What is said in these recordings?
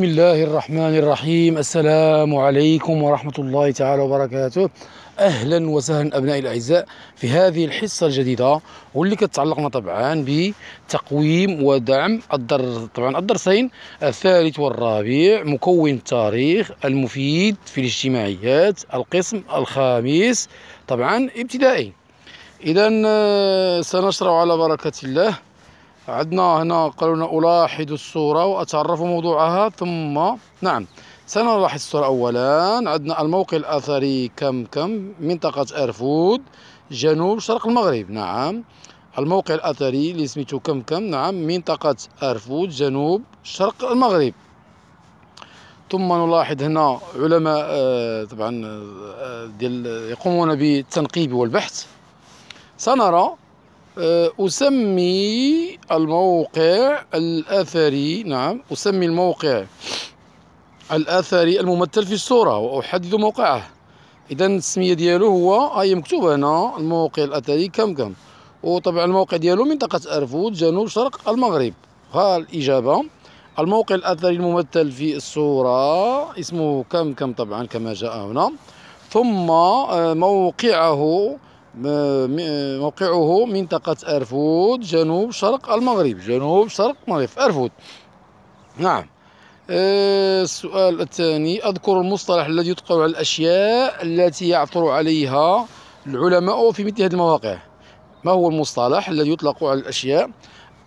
بسم الله الرحمن الرحيم السلام عليكم ورحمة الله تعالى وبركاته أهلا وسهلا أبنائي الأعزاء في هذه الحصة الجديدة واللي كتعلقنا طبعا بتقويم ودعم الدر طبعا الدرسين الثالث والرابع مكون التاريخ المفيد في الاجتماعيات القسم الخامس طبعا ابتدائي إذا آه، سنشرع على بركة الله عندنا هنا قالوا لنا ألاحظ الصورة وأتعرف موضوعها ثم نعم سنلاحظ الصورة أولا عندنا الموقع الأثري كم كم منطقة أرفود جنوب شرق المغرب نعم الموقع الأثري اللي سميتو كم كم نعم منطقة أرفود جنوب شرق المغرب ثم نلاحظ هنا علماء آه، طبعا آه، آه، ديال يقومون بالتنقيب والبحث سنرى آه، أسمي الموقع الأثري نعم أسمي الموقع الأثري الممثل في الصورة وأحدد موقعه إذا التسمية ديالو هو آه، هي مكتوبة هنا الموقع الأثري كم كم وطبعا الموقع ديالو منطقة أرفود جنوب شرق المغرب ها الإجابة الموقع الأثري الممثل في الصورة اسمه كم كم طبعا كما جاء هنا ثم آه، موقعه موقعه منطقة أرفود جنوب شرق المغرب جنوب شرق المغرب أرفود نعم آه، السؤال الثاني أذكر المصطلح الذي يطلق على الأشياء التي يعثر عليها العلماء في مثل هذه المواقع ما هو المصطلح الذي يطلق على الأشياء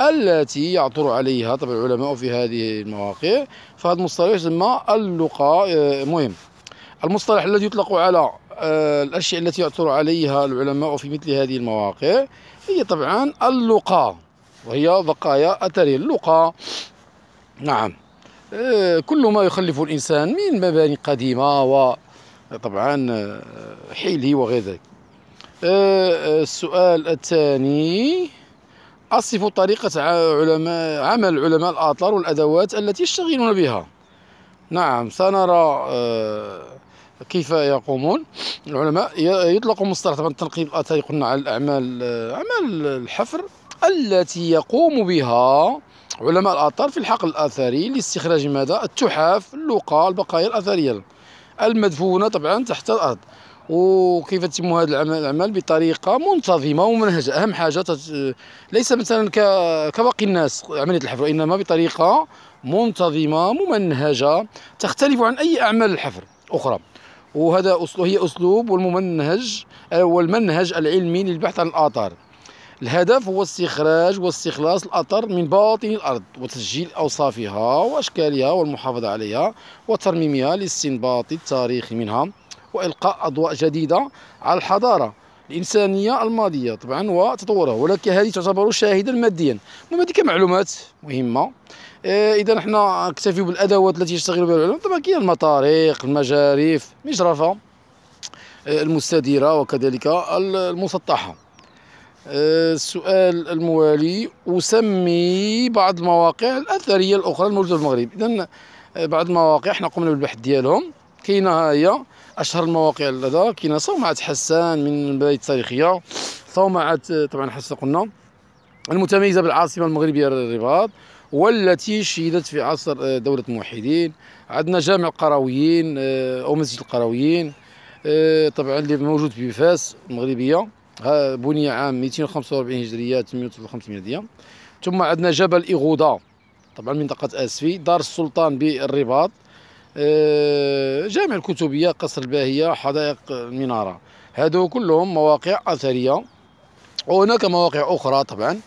التي يعثر عليها طبعا العلماء في هذه المواقع فهذا المصطلح يسمى اللقاء آه، مهم المصطلح الذي يطلق على آه، الأشياء التي يعثر عليها العلماء في مثل هذه المواقع هي طبعا اللقاء وهي بقايا أثر اللقاء نعم آه، كل ما يخلف الإنسان من مباني قديمة وطبعا آه، حيله وغير ذلك السؤال الثاني أصف طريقة علماء عمل علماء الآثار والأدوات التي يشتغلون بها نعم سنرى كيف يقومون العلماء يطلق مصطلح طبعا التنقيب الاثري قلنا على الاعمال اعمال الحفر التي يقوم بها علماء الاثار في الحقل الاثري لاستخراج ماذا التحف اللقى البقايا الاثريه المدفونه طبعا تحت الارض وكيف تتم هذا الاعمال العمل بطريقه منتظمه ومنهجه اهم حاجه تت... ليس مثلا ك... كباقي الناس عمليه الحفر وانما بطريقه منتظمه ممنهجه تختلف عن اي اعمال الحفر اخرى وهذا أسلوب هي أسلوب والممنهج آه، والمنهج العلمي للبحث عن الآثار الهدف هو استخراج واستخلاص الأثر من باطن الأرض وتسجيل أوصافها وأشكالها والمحافظة عليها وترميمها لاستنباط التاريخ منها وإلقاء أضواء جديدة على الحضارة الانسانيه الماضيه طبعا وتطوره ولكن هذه تعتبر شاهدا ماديا المهم هذه كمعلومات مهمه آه، اذا حنا نكتفي بالادوات التي يشتغل بها العلماء طبعا كاين المطاريق المجاريف مجرفه آه، المستديره وكذلك المسطحه آه، السؤال الموالي أسمي بعض المواقع الأثرية الأخرى الموجودة في المغرب إذا بعض المواقع حنا قمنا بالبحث ديالهم كاينة ها هي اشهر المواقع لدى كاينه صومعه حسان من البلاد التاريخيه صومعه طبعا حسان قلنا المتميزه بالعاصمه المغربيه الرباط والتي شيدت في عصر آه، دوله الموحدين عندنا جامع القرويين آه، او مسجد القرويين آه، طبعا اللي موجود في فاس المغربيه بني عام 245 هجريه 800 ميلاديه ثم عندنا جبل اغوضه طبعا منطقه اسفي دار السلطان بالرباط آه، جامع الكتبيه قصر الباهيه حدائق المناره هادو كلهم مواقع اثريه وهناك مواقع اخرى طبعا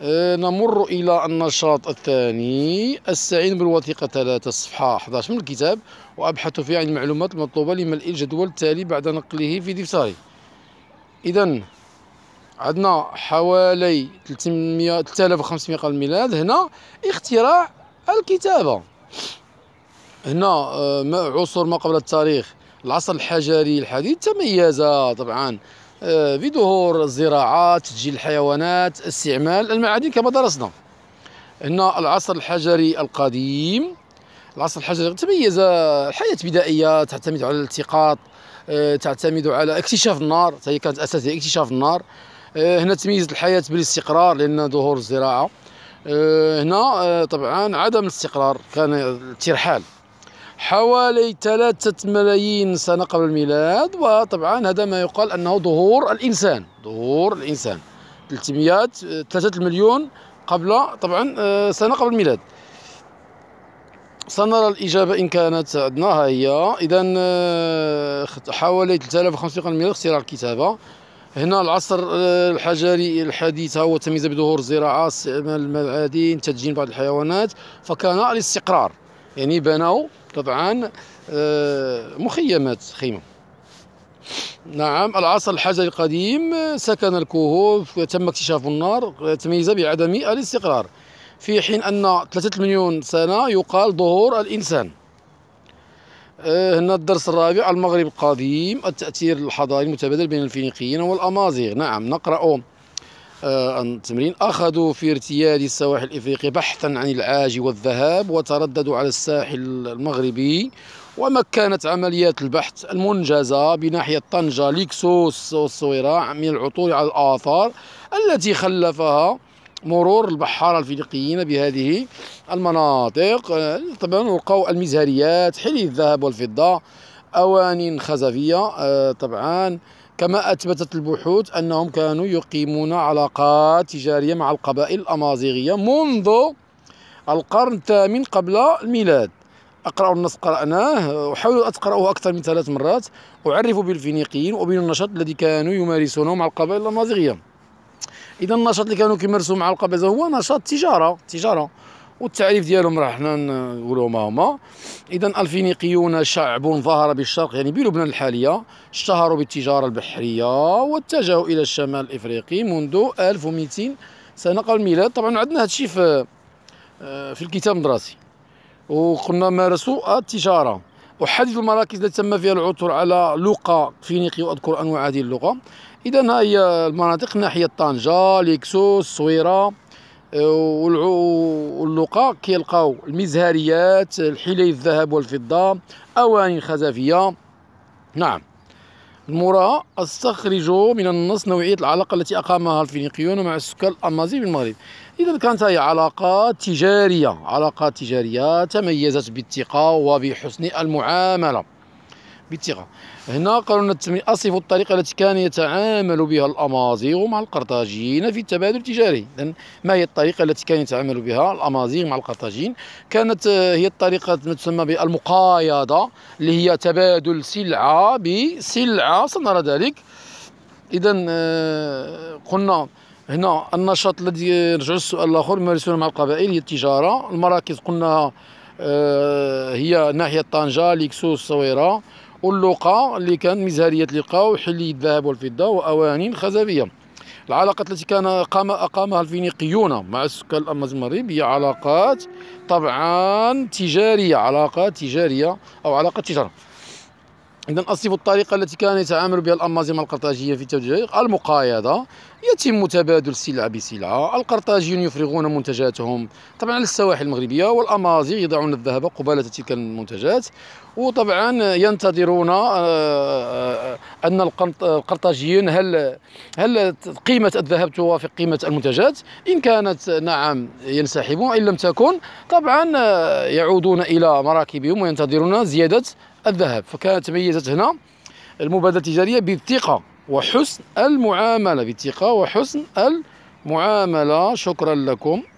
آه، نمر الى النشاط الثاني استعين بالوثيقه 3 صفحه 11 من الكتاب وابحث فيها عن المعلومات المطلوبه لملء الجدول التالي بعد نقله في دفتري اذا عندنا حوالي 300 3500 قبل الميلاد هنا اختراع الكتابه هنا آه، عصور ما قبل التاريخ العصر الحجري الحديث تميز طبعا بظهور آه، الزراعة تسجيل الحيوانات استعمال المعادن كما درسنا هنا العصر الحجري القديم العصر الحجري تميز الحياة البدائيه تعتمد على الالتقاط آه، تعتمد على اكتشاف النار هي كانت اساسيه اكتشاف النار هنا تميزت الحياة بالاستقرار لأن ظهور الزراعة هنا طبعا عدم الاستقرار كان الترحال حوالي ثلاثة ملايين سنة قبل الميلاد وطبعا هذا ما يقال أنه ظهور الإنسان ظهور الإنسان 300 3 مليون قبل طبعا آه، سنة قبل الميلاد سنرى الإجابة إن كانت عندنا ها هي إذا آه، حوالي 3500 قبل الميلاد اختراع الكتابة هنا العصر آه، الحجري الحديث هو تميز بظهور الزراعة استعمال المعادن تدجين بعض الحيوانات فكان الاستقرار يعني بنوا طبعا آه، مخيمات خيمه نعم العصر الحجري القديم آه، سكن الكهوف تم اكتشاف النار تميز بعدم الاستقرار في حين ان 3 مليون سنه يقال ظهور الانسان آه، هنا الدرس الرابع المغرب القديم التاثير الحضاري المتبادل بين الفينيقيين والامازيغ نعم نقرا التمرين أخذوا في ارتياد السواحل الإفريقية بحثا عن العاج والذهاب وترددوا على الساحل المغربي ومكنت عمليات البحث المنجزة بناحية طنجة ليكسوس والصويرة من العثور على الآثار التي خلفها مرور البحارة الفينيقيين بهذه المناطق طبعا لقوا المزهريات حلي الذهب والفضة أواني خزفية آه، طبعا كما أثبتت البحوث أنهم كانوا يقيمون علاقات تجارية مع القبائل الأمازيغية منذ القرن الثامن قبل الميلاد أقرأ النص قرأناه وحاولوا أتقرأه أكثر من ثلاث مرات وعرفوا بالفينيقيين وبين النشاط الذي كانوا يمارسونه مع القبائل الأمازيغية إذا النشاط اللي كانوا كيمارسوه مع القبائل هو نشاط تجارة تجارة والتعريف ديالهم راه حنا نقولوهم هما اذا الفينيقيون شعب ظهر بالشرق يعني بلبنان الحاليه اشتهروا بالتجاره البحريه واتجهوا الى الشمال الافريقي منذ 1200 سنه قبل الميلاد طبعا عندنا هادشي في آه، في الكتاب المدرسي وقلنا مارسوا التجاره وحدد المراكز التي تم فيها العثور على لغه فينيقي واذكر انواع هذه اللغه اذا ها هي المناطق ناحيه طنجه ليكسوس الصويره واللقاء كيلقاو المزهريات الحلي الذهب والفضة أواني خزفية نعم المراه استخرج من النص نوعية العلاقة التي أقامها الفينيقيون مع السكان الأمازيغ في المغرب إذا كانت هي علاقات تجارية علاقات تجارية تميزت بالثقة وبحسن المعاملة بالثقه هنا قالوا لنا اصف الطريقه التي كان يتعامل بها الامازيغ مع القرطاجيين في التبادل التجاري اذا ما هي الطريقه التي كان يتعامل بها الامازيغ مع القرطاجيين كانت آه، هي الطريقه ما تسمى بالمقايضه اللي هي تبادل سلعه بسلعه سنرى ذلك اذا آه، قلنا هنا النشاط الذي نرجع للسؤال الاخر يمارسونه مع القبائل هي التجاره المراكز قلنا آه، هي ناحيه طنجه ليكسوس صويره واللقا اللي كان مزهرية لقاء وحلي الذهب والفضة واوانين خزفية العلاقة التي كان قام أقامها الفينيقيون مع السكان الأمز المغرب هي علاقات طبعا تجارية علاقات تجارية أو علاقة تجارة إذا أصف الطريقة التي كان يتعامل بها الامازيغ القرطاجية في التجارة المقايضة يتم تبادل سلعة بسلعة القرطاجيون يفرغون منتجاتهم طبعا على السواحل المغربية والأمازيغ يضعون الذهب قبالة تلك المنتجات وطبعا ينتظرون آه، آه، أن القرطاجيين هل هل قيمة الذهب توافق قيمة المنتجات إن كانت نعم ينسحبون إن لم تكن طبعا آه، يعودون إلى مراكبهم وينتظرون زيادة الذهب فكانت تميزت هنا المبادله التجاريه بالثقه وحسن المعامله بالثقه وحسن المعامله شكرا لكم